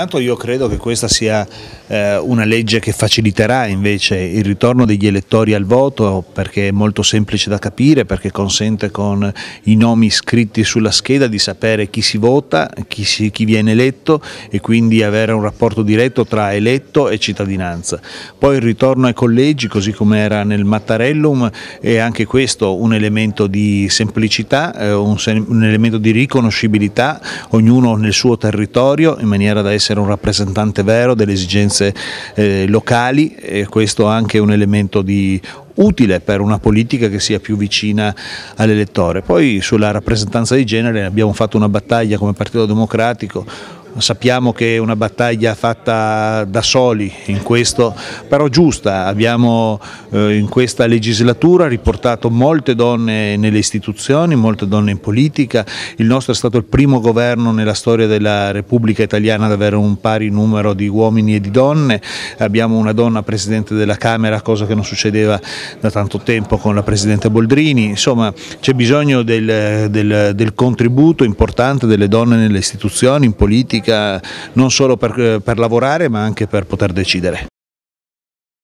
Intanto io credo che questa sia eh, una legge che faciliterà invece il ritorno degli elettori al voto perché è molto semplice da capire, perché consente con i nomi scritti sulla scheda di sapere chi si vota, chi, si, chi viene eletto e quindi avere un rapporto diretto tra eletto e cittadinanza. Poi il ritorno ai collegi, così come era nel Mattarellum, è anche questo un elemento di semplicità, eh, un, un elemento di riconoscibilità, ognuno nel suo territorio in maniera da essere essere un rappresentante vero delle esigenze eh, locali e questo è anche un elemento di utile per una politica che sia più vicina all'elettore. Poi sulla rappresentanza di genere abbiamo fatto una battaglia come Partito Democratico sappiamo che è una battaglia fatta da soli in questo, però giusta, abbiamo eh, in questa legislatura riportato molte donne nelle istituzioni, molte donne in politica, il nostro è stato il primo governo nella storia della Repubblica Italiana ad avere un pari numero di uomini e di donne, abbiamo una donna Presidente della Camera, cosa che non succedeva da tanto tempo con la Presidente Boldrini, insomma c'è bisogno del, del, del contributo importante delle donne nelle istituzioni, in politica, politica non solo per, eh, per lavorare ma anche per poter decidere.